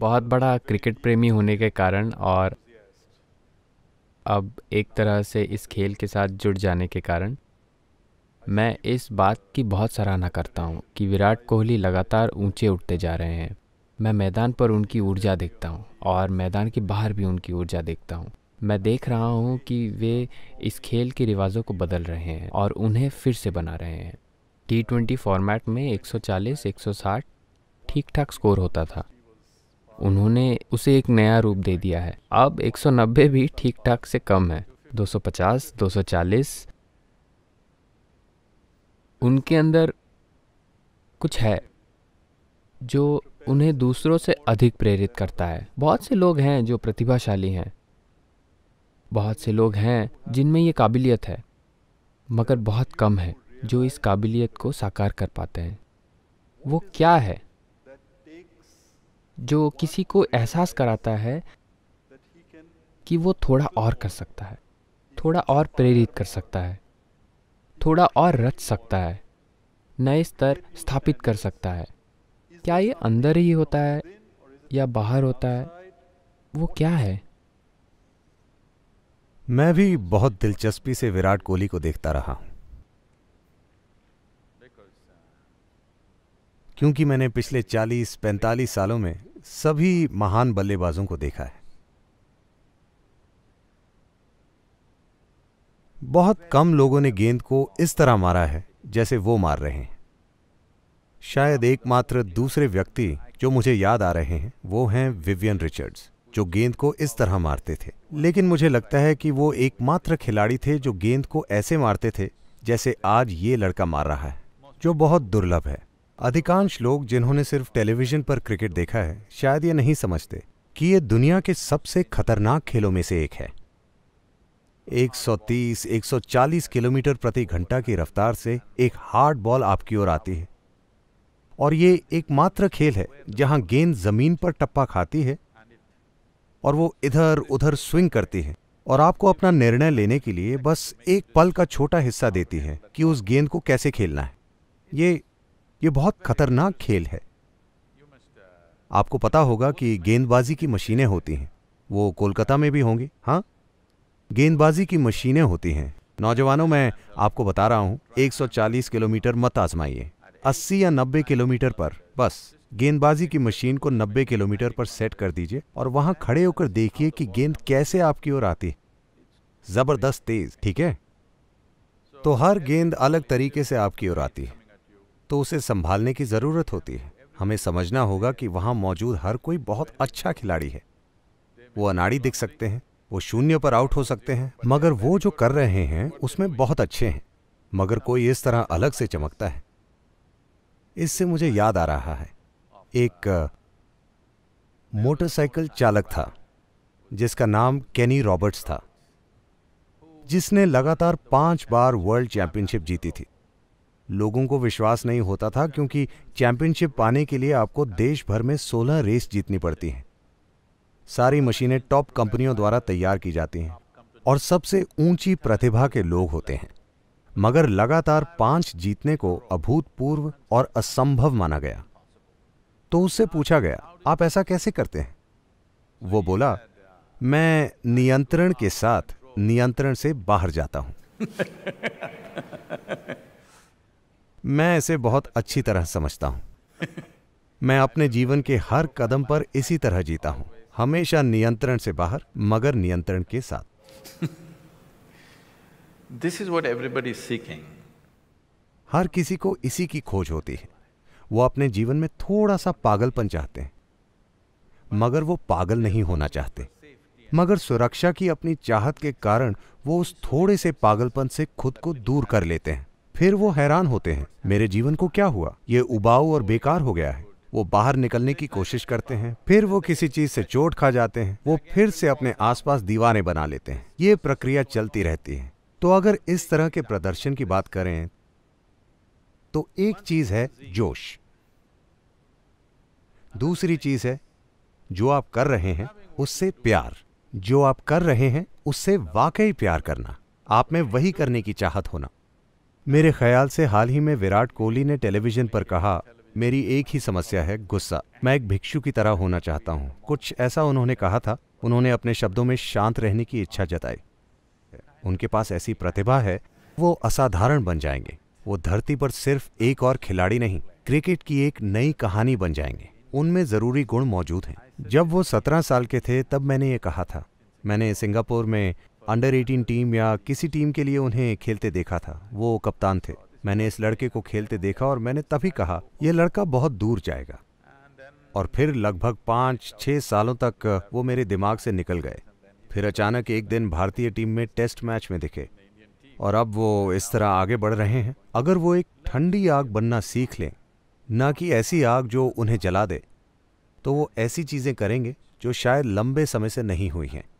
बहुत बड़ा क्रिकेट प्रेमी होने के कारण और अब एक तरह से इस खेल के साथ जुड़ जाने के कारण मैं इस बात की बहुत सराहना करता हूँ कि विराट कोहली लगातार ऊंचे उठते जा रहे हैं मैं मैदान पर उनकी ऊर्जा देखता हूँ और मैदान के बाहर भी उनकी ऊर्जा देखता हूँ मैं देख रहा हूँ कि वे इस खेल के रिवाजों को बदल रहे हैं और उन्हें फिर से बना रहे हैं टी ट्वेंटी फॉर्मेट में 140, 160 ठीक ठाक स्कोर होता था उन्होंने उसे एक नया रूप दे दिया है अब 190 भी ठीक ठाक से कम है 250, 240 उनके अंदर कुछ है जो उन्हें दूसरों से अधिक प्रेरित करता है बहुत से लोग हैं जो प्रतिभाशाली हैं बहुत से लोग हैं जिनमें ये काबिलियत है मगर बहुत कम है जो इस काबिलियत को साकार कर पाते हैं वो क्या है जो किसी को एहसास कराता है कि वो थोड़ा और कर सकता है थोड़ा और प्रेरित कर सकता है थोड़ा और रच सकता है नए स्तर स्थापित कर सकता है क्या ये अंदर ही होता है या बाहर होता है वो क्या है मैं भी बहुत दिलचस्पी से विराट कोहली को देखता रहा हूं क्योंकि मैंने पिछले 40-45 सालों में सभी महान बल्लेबाजों को देखा है बहुत कम लोगों ने गेंद को इस तरह मारा है जैसे वो मार रहे हैं शायद एकमात्र दूसरे व्यक्ति जो मुझे याद आ रहे हैं वो हैं विवियन रिचर्ड्स जो गेंद को इस तरह मारते थे लेकिन मुझे लगता है कि वो एकमात्र खिलाड़ी थे जो गेंद को ऐसे मारते थे जैसे आज ये लड़का मार रहा है जो बहुत दुर्लभ है अधिकांश लोग जिन्होंने सिर्फ टेलीविजन पर क्रिकेट देखा है शायद ये नहीं समझते कि ये दुनिया के सबसे खतरनाक खेलों में से एक है 130, 140 किलोमीटर प्रति घंटा की रफ्तार से एक हार्ड बॉल आपकी ओर आती है और ये एकमात्र खेल है जहां गेंद जमीन पर टप्पा खाती है और वो इधर उधर स्विंग करती है और आपको अपना निर्णय लेने के लिए बस एक पल का छोटा हिस्सा देती है कि उस गेंद को कैसे खेलना है ये ये बहुत खतरनाक खेल है आपको पता होगा कि गेंदबाजी की मशीनें होती हैं वो कोलकाता में भी होंगी हाँ गेंदबाजी की मशीनें होती हैं नौजवानों मैं आपको बता रहा हूं 140 किलोमीटर मत आजमाइए 80 या 90 किलोमीटर पर बस गेंदबाजी की मशीन को 90 किलोमीटर पर सेट कर दीजिए और वहां खड़े होकर देखिए कि गेंद कैसे आपकी ओर आती है जबरदस्त तेज ठीक है तो हर गेंद अलग तरीके से आपकी ओर आती है तो उसे संभालने की ज़रूरत होती है हमें समझना होगा कि वहां मौजूद हर कोई बहुत अच्छा खिलाड़ी है वो अनाड़ी दिख सकते हैं वो शून्य पर आउट हो सकते हैं मगर वो जो कर रहे हैं उसमें बहुत अच्छे हैं मगर कोई इस तरह अलग से चमकता है इससे मुझे याद आ रहा है एक मोटरसाइकिल चालक था जिसका नाम केनी रॉबर्ट्स था जिसने लगातार पांच बार वर्ल्ड चैंपियनशिप जीती थी लोगों को विश्वास नहीं होता था क्योंकि चैंपियनशिप पाने के लिए आपको देश भर में 16 रेस जीतनी पड़ती हैं सारी मशीनें टॉप कंपनियों द्वारा तैयार की जाती हैं और सबसे ऊंची प्रतिभा के लोग होते हैं मगर लगातार पांच जीतने को अभूतपूर्व और असंभव माना गया तो उससे पूछा गया आप ऐसा कैसे करते हैं वो बोला मैं नियंत्रण के साथ नियंत्रण से बाहर जाता हूं मैं इसे बहुत अच्छी तरह समझता हूँ मैं अपने जीवन के हर कदम पर इसी तरह जीता हूँ हमेशा नियंत्रण से बाहर मगर नियंत्रण के साथ this is what everybody seeking हर किसी को इसी की खोज होती है वो अपने जीवन में थोड़ा सा पागलपन चाहते हैं मगर वो पागल नहीं होना चाहते मगर सुरक्षा की अपनी चाहत के कारण वो उस थोड़े से पागलपन से खुद को दूर कर लेते हैं फिर वो हैरान होते हैं मेरे जीवन को क्या हुआ ये उबाऊ और बेकार हो गया है वो बाहर निकलने की कोशिश करते हैं फिर वो किसी चीज से चोट खा जाते हैं वो फिर से अपने आसपास दीवारें बना लेते हैं ये प्रक्रिया चलती रहती है तो अगर इस तरह के प्रदर्शन की बात करें तो एक चीज है जोश दूसरी चीज है जो आप कर रहे हैं उससे प्यार जो आप कर रहे हैं उससे वाकई प्यार करना आप में वही करने की चाहत होना मेरे ख्याल से हाल ही में विराट कोहली ने टेलीविजन पर कहा मेरी एक ही समस्या है गुस्सा मैं एक भिक्षु की तरह होना चाहता हूँ कुछ ऐसा उन्होंने कहा था उन्होंने अपने शब्दों में शांत रहने की इच्छा जताई उनके पास ऐसी प्रतिभा है वो असाधारण बन जाएंगे वो धरती पर सिर्फ एक और खिलाड़ी नहीं क्रिकेट की एक नई कहानी बन जाएंगे उनमें ज़रूरी गुण मौजूद हैं जब वो सत्रह साल के थे तब मैंने ये कहा था मैंने सिंगापुर में अंडर 18 टीम या किसी टीम के लिए उन्हें खेलते देखा था वो कप्तान थे मैंने इस लड़के को खेलते देखा और मैंने तभी कहा यह लड़का बहुत दूर जाएगा और फिर लगभग पाँच छः सालों तक वो मेरे दिमाग से निकल गए फिर अचानक एक दिन भारतीय टीम में टेस्ट मैच में दिखे और अब वो इस तरह आगे बढ़ रहे हैं अगर वो एक ठंडी आग बनना सीख लें ना कि ऐसी आग जो उन्हें जला दे तो वो ऐसी चीज़ें करेंगे जो शायद लंबे समय से नहीं हुई हैं